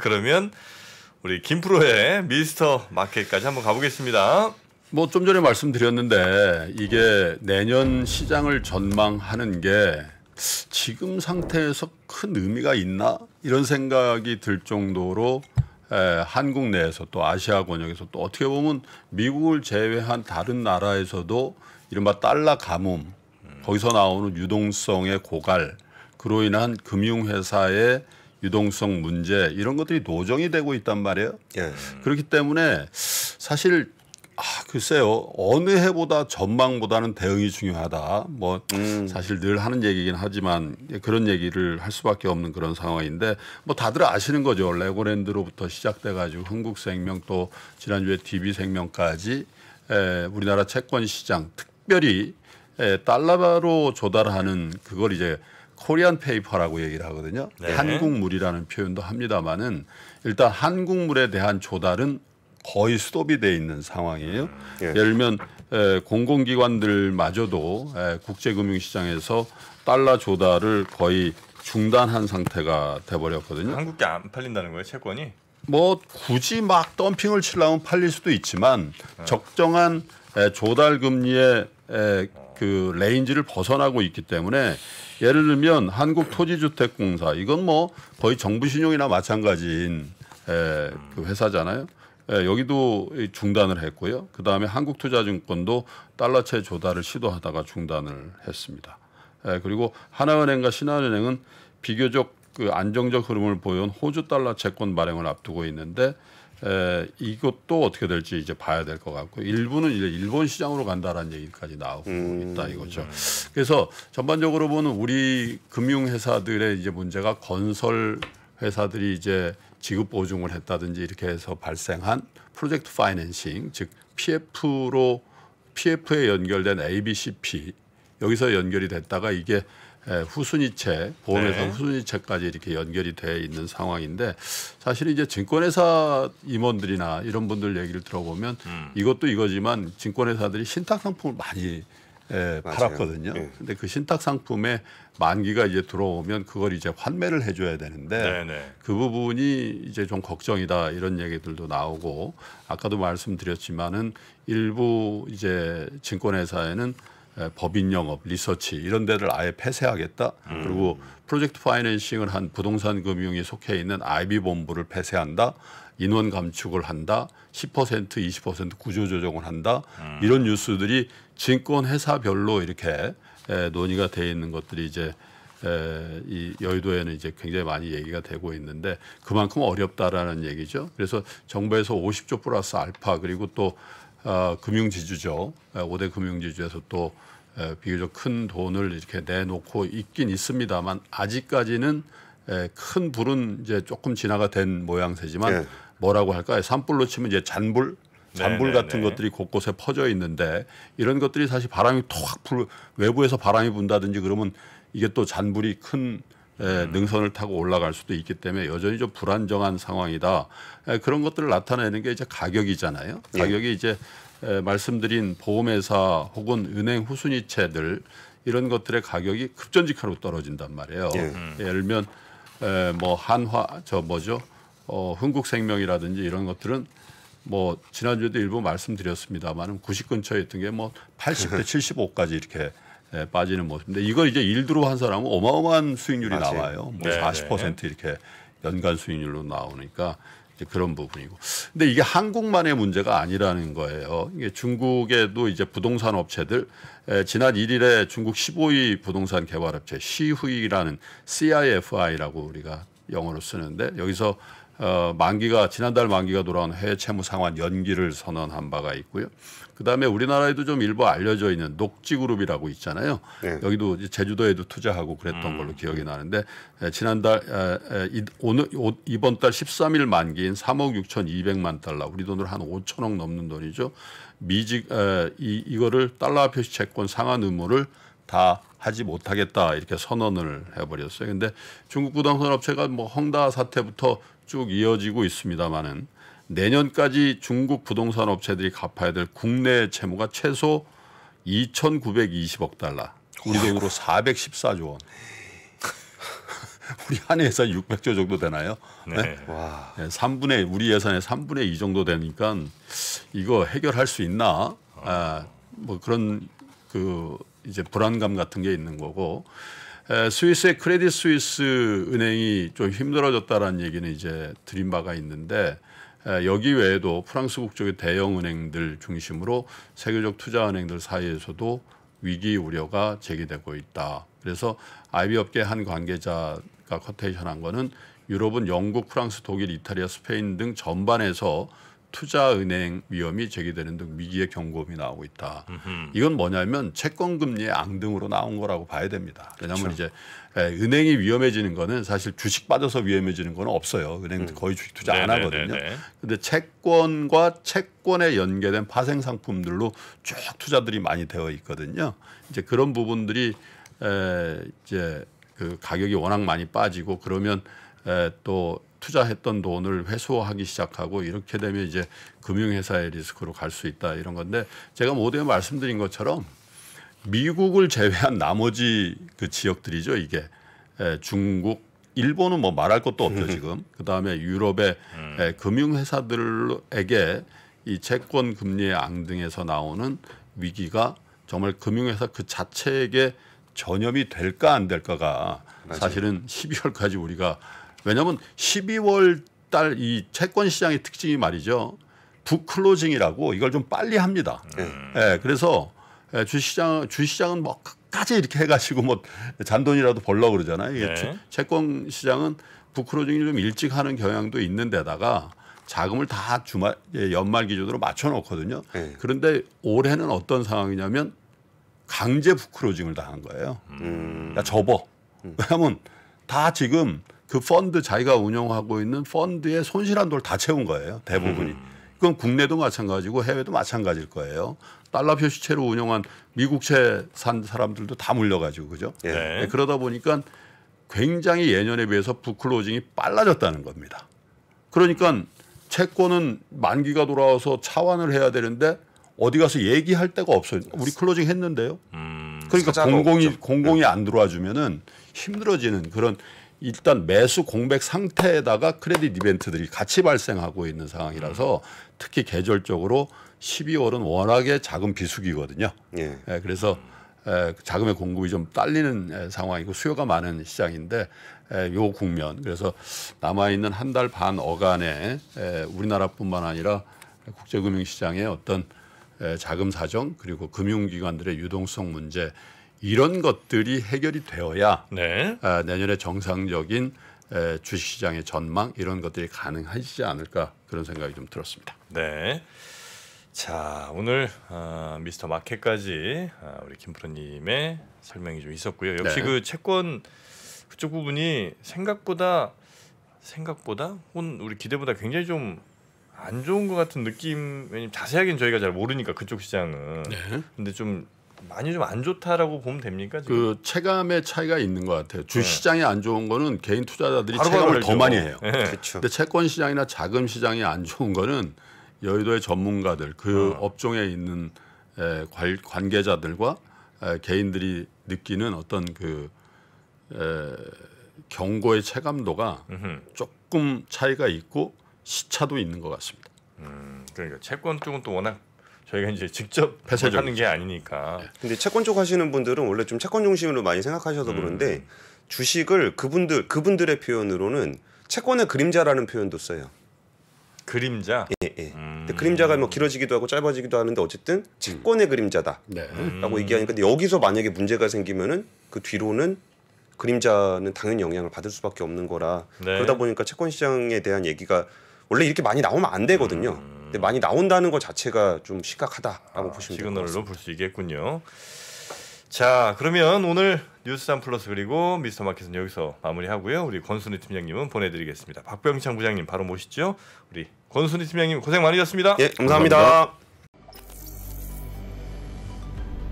그러면 우리 김프로의 미스터 마켓까지 한번 가보겠습니다. 뭐 좀 전에 말씀드렸는데 이게 내년 시장을 전망하는 게 지금 상태에서 큰 의미가 있나 이런 생각이 들 정도로 에, 한국 내에서 또 아시아 권역에서 또 어떻게 보면 미국을 제외한 다른 나라에서도 이른바 달러 가뭄 거기서 나오는 유동성의 고갈 그로 인한 금융회사의 유동성 문제 이런 것들이 노정이 되고 있단 말이에요. 예. 그렇기 때문에 사실 아 글쎄요 어느 해보다 전망보다는 대응이 중요하다. 뭐 음. 사실 늘 하는 얘기긴 하지만 그런 얘기를 할 수밖에 없는 그런 상황인데 뭐 다들 아시는 거죠. 레고랜드로부터 시작돼가지고 흥국생명 또 지난주에 DB생명까지 에, 우리나라 채권 시장 특별히 에, 달러로 조달하는 그걸 이제 코리안 페이퍼라고 얘기를 하거든요. 네. 한국물이라는 표현도 합니다만은 일단 한국물에 대한 조달은 거의 스톱이 돼 있는 상황이에요. 음, 예. 예를 들면 공공기관들마저도 국제금융시장에서 달러 조달을 거의 중단한 상태가 돼버렸거든요. 한국게 안 팔린다는 거예요, 채권이? 뭐 굳이 막 덤핑을 치려면 팔릴 수도 있지만 네. 적정한 조달 금리의 그 레인지를 벗어나고 있기 때문에 예를 들면 한국토지주택공사 이건 뭐 거의 정부 신용이나 마찬가지인 에, 그 회사잖아요. 에, 여기도 중단을 했고요. 그 다음에 한국투자증권도 달러채 조달을 시도하다가 중단을 했습니다. 에, 그리고 하나은행과 신한은행은 비교적 그 안정적 흐름을 보여온 호주 달러 채권 발행을 앞두고 있는데 에, 이것도 어떻게 될지 이제 봐야 될 것 같고 일부는 이제 일본 시장으로 간다라는 얘기까지 나오고 음. 있다 이거죠. 그래서 전반적으로 보는 우리 금융회사들의 이제 문제가 건설 회사들이 이제 지급 보증을 했다든지 이렇게 해서 발생한 프로젝트 파이낸싱 즉 PF로 PF에 연결된 ABCP 여기서 연결이 됐다가 이게 예, 후순위채 보험에서 네. 후순위채까지 이렇게 연결이 돼 있는 상황인데 사실 이제 증권회사 임원들이나 이런 분들 얘기를 들어보면 음. 이것도 이거지만 증권회사들이 신탁 상품을 많이 에, 예, 팔았거든요. 네. 근데 그 신탁 상품에 만기가 이제 들어오면 그걸 이제 환매를 해줘야 되는데 네네. 그 부분이 이제 좀 걱정이다 이런 얘기들도 나오고 아까도 말씀드렸지만은 일부 이제 증권회사에는 법인 영업, 리서치 이런 데를 아예 폐쇄하겠다. 음. 그리고 프로젝트 파이낸싱을 한 부동산 금융이 속해 있는 IB 본부를 폐쇄한다. 인원 감축을 한다. 10% 20% 구조 조정을 한다. 음. 이런 뉴스들이 증권 회사별로 이렇게 에, 논의가 돼 있는 것들이 이제 에, 이 여의도에는 이제 굉장히 많이 얘기가 되고 있는데 그만큼 어렵다라는 얘기죠. 그래서 정부에서 50조 플러스 알파 그리고 또 어, 금융지주죠. 5대 어, 금융지주에서 또 에, 비교적 큰 돈을 이렇게 내놓고 있긴 있습니다만 아직까지는 에, 큰 불은 이제 조금 진화가 된 모양새지만 네. 뭐라고 할까요? 산불로 치면 이제 잔불, 잔불 네네네. 네, 같은 네. 것들이 곳곳에 퍼져 있는데 이런 것들이 사실 바람이 톡 불, 외부에서 바람이 분다든지 그러면 이게 또 잔불이 큰 예, 능선을 타고 올라갈 수도 있기 때문에 여전히 좀 불안정한 상황이다. 에, 예, 그런 것들을 나타내는 게 이제 가격이잖아요. 예. 가격이 예. 이제 에, 말씀드린 보험회사 혹은 은행 후순위채들 이런 것들의 가격이 급전직하로 떨어진단 말이에요. 예. 예 예를 들면 에, 뭐 한화 저 뭐죠 어, 흥국생명이라든지 이런 것들은 뭐 지난주에도 일부 말씀드렸습니다만은 90 근처에 있던 게 뭐 80대 75까지 이렇게 네, 빠지는 모습인데 이걸 이제 일드로 한 사람은 어마어마한 수익률이 맞아요. 나와요. 뭐 40% 이렇게 연간 수익률로 나오니까 그런 부분이고. 근데 이게 한국만의 문제가 아니라는 거예요. 이게 중국에도 이제 부동산 업체들 에, 예, 지난 1일에 중국 15위 부동산 개발업체 시후이라는 CIFI라고 우리가 영어로 쓰는데 여기서 어, 만기가 지난달 만기가 돌아온 해외 채무 상환 연기를 선언한 바가 있고요. 그다음에 우리나라에도 좀 일부 알려져 있는 녹지그룹이라고 있잖아요. 네. 여기도 제주도에도 투자하고 그랬던 음. 걸로 기억이 나는데 에, 지난달 에, 에, 오늘 이번 달 13일 만기인 3억 6,200만 달러, 우리 돈으로 한 5천억 넘는 돈이죠. 미직 에, 이 이거를 달러 표시 채권 상환 의무를 다 하지 못하겠다 이렇게 선언을 해버렸어요. 근데 중국 부동산 업체가 뭐 헝다 사태부터 쭉 이어지고 있습니다만은 내년까지 중국 부동산 업체들이 갚아야 될 국내 채무가 최소 2,920억 달러, 우리 돈으로 414조 원. 우리 한 회사 600조 정도 되나요? 네. 네? 와. 네, 3분의 우리 예산의 3분의 2 정도 되니까 이거 해결할 수 있나? 아, 뭐 그런 그 이제 불안감 같은 게 있는 거고 에, 스위스의 크레딧 스위스 은행이 좀 힘들어졌다라는 얘기는 이제 드린 바가 있는데 에, 여기 외에도 프랑스 국적의 대형 은행들 중심으로 세계적 투자 은행들 사이에서도 위기 우려가 제기되고 있다. 그래서 IB 업계 한 관계자가 커테이션한 거는 유럽은 영국, 프랑스, 독일, 이탈리아, 스페인 등 전반에서 투자 은행 위험이 제기되는 등 위기의 경고음이 나오고 있다. 음흠. 이건 뭐냐면 채권 금리의 앙등으로 나온 거라고 봐야 됩니다. 왜냐하면 그렇죠. 이제 은행이 위험해지는 거는 사실 주식 빠져서 위험해지는 건 없어요. 은행 음. 거의 주식 투자 네네네네. 안 하거든요. 근데 채권과 채권에 연계된 파생 상품들로 쭉 투자들이 많이 되어 있거든요. 이제 그런 부분들이 에 이제 그 가격이 워낙 많이 빠지고 그러면 에또 투자했던 돈을 회수하기 시작하고 이렇게 되면 이제 금융회사의 리스크로 갈 수 있다 이런 건데 제가 모두에 말씀드린 것처럼 미국을 제외한 나머지 그 지역들이죠 이게 에, 중국 일본은 뭐 말할 것도 없죠 음. 지금 그 다음에 유럽의 음. 에, 금융회사들에게 이 채권 금리의 앙등에서 나오는 위기가 정말 금융회사 그 자체에게 전염이 될까 안 될까가 맞아요. 사실은 12월까지 우리가 왜냐하면 12월 달 이 채권 시장의 특징이 말이죠. 북클로징이라고 이걸 좀 빨리 합니다. 네. 예. 음. 네, 그래서 예, 주시장 주시장은 뭐 끝까지 이렇게 해가지고 뭐 잔돈이라도 벌러 그러잖아요. 이게 네. 채권 시장은 북클로징을 좀 일찍 하는 경향도 있는데다가 자금을 다 주말 예, 연말 기준으로 맞춰 놓거든요. 네. 그런데 올해는 어떤 상황이냐면 강제 북클로징을 당한 거예요. 음. 야 접어. 음. 왜냐하면 다 지금 그 펀드 자기가 운영하고 있는 펀드의 손실한 돈을 다 채운 거예요. 대부분이. 음. 그건 국내도 마찬가지고 해외도 마찬가지일 거예요. 달러 표시체로 운영한 미국채 산 사람들도 다 물려가지고 그죠. 예. 네, 그러다 보니까 굉장히 예년에 비해서 부클로징이 빨라졌다는 겁니다. 그러니까 채권은 만기가 돌아와서 차환을 해야 되는데 어디 가서 얘기할 데가 없어요. 우리 클로징 했는데요. 음, 그러니까 공공이 공공이 네. 안 들어와 주면은 힘들어지는 그런 일단 매수 공백 상태에다가 크레딧 이벤트들이 같이 발생하고 있는 상황이라서 음. 특히 계절적으로 12월은 워낙에 자금 비수기거든요. 예. 예 그래서 에, 예, 자금의 공급이 좀 딸리는 에, 예, 상황이고 수요가 많은 시장인데 에, 요 국면 그래서 남아 있는 한 달 반 어간에 에, 우리나라뿐만 아니라 국제금융시장의 어떤 에, 자금 사정 그리고 금융기관들의 유동성 문제 이런 것들이 해결이 되어야 네. 아, 내년에 정상적인 주식시장의 전망 이런 것들이 가능하지 않을까 그런 생각이 좀 들었습니다. 네. 자 오늘 어, 미스터 마켓까지 어, 우리 김프로님의 설명이 좀 있었고요. 역시 네. 그 채권 그쪽 부분이 생각보다 생각보다 혼 우리 기대보다 굉장히 좀 안 좋은 것 같은 느낌. 왜냐면 자세하게는 저희가 잘 모르니까 그쪽 시장은. 네. 근데 좀 많이 좀 안 좋다라고 보면 됩니까? 지금? 그 체감의 차이가 있는 것 같아요. 주 네. 시장이 안 좋은 거는 개인 투자자들이 체감을 더 많이 해요. 네. 그렇죠. 근데 채권 시장이나 자금 시장이 안 좋은 거는 여의도의 전문가들 그 어. 업종에 있는 에, 관계자들과 에, 개인들이 느끼는 어떤 그 에, 경고의 체감도가 으흠. 조금 차이가 있고 시차도 있는 것 같습니다. 음, 그러니까 채권 쪽은 또 워낙 저희가 이제 직접 배설적. 하는 게 아니니까. 네. 근데 채권 쪽 하시는 분들은 원래 좀 채권 중심으로 많이 생각하셔서 음. 그런데 주식을 그분들 그분들의 표현으로는 채권의 그림자라는 표현도 써요. 그림자. 예, 예. 음. 근데 그림자가 뭐 길어지기도 하고 짧아지기도 하는데 어쨌든 음. 채권의 음. 그림자다라고 네. 얘기하니까 근데 여기서 만약에 문제가 생기면은 그 뒤로는 그림자는 당연히 영향을 받을 수밖에 없는 거라 네. 그러다 보니까 채권 시장에 대한 얘기가 원래 이렇게 많이 나오면 안 되거든요. 음. 음. 근데 많이 나온다는 것 자체가 좀심각하다라고 아, 보시면 시그널로 볼 수 있겠군요. 자 그러면 오늘 뉴스산 플러스 그리고 미스터 마켓은 여기서 마무리하고요. 우리 권순희 팀장님은 보내드리겠습니다. 박병창 부장님 바로 모시죠. 우리 권순희 팀장님 고생 많으셨습니다. 예, 감사합니다. 감사합니다.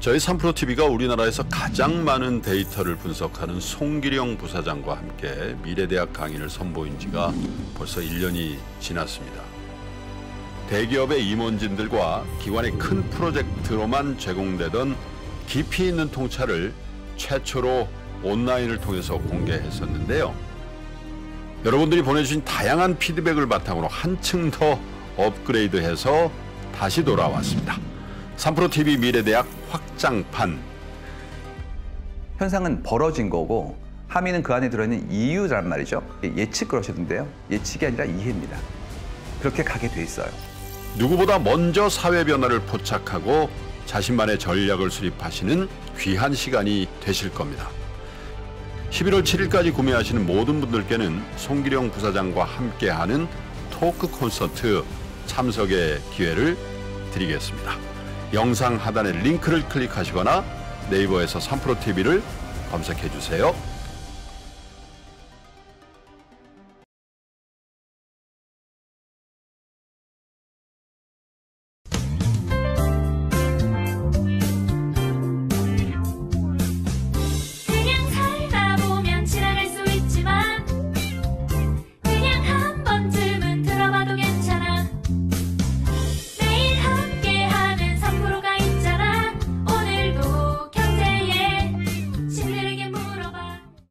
저희 삼프로 TV가 우리나라에서 가장 많은 데이터를 분석하는 송기령 부사장과 함께 미래대학 강의를 선보인 지가 벌써 1년이 지났습니다. 대기업의 임원진들과 기관의 큰 프로젝트로만 제공되던 깊이 있는 통찰을 최초로 온라인을 통해서 공개했었는데요. 여러분들이 보내주신 다양한 피드백을 바탕으로 한층 더 업그레이드해서 다시 돌아왔습니다. 3프로TV 미래대학 확장판 현상은 벌어진 거고 함의는 그 안에 들어있는 이유란 말이죠. 예측 그러셨는데요. 예측이 아니라 이해입니다. 그렇게 가게 돼 있어요. 누구보다 먼저 사회 변화를 포착하고 자신만의 전략을 수립하시는 귀한 시간이 되실 겁니다. 11월 7일까지 구매하시는 모든 분들께는 송기령 부사장과 함께하는 토크 콘서트 참석의 기회를 드리겠습니다. 영상 하단의 링크를 클릭하시거나 네이버에서 3프로TV를 검색해 주세요.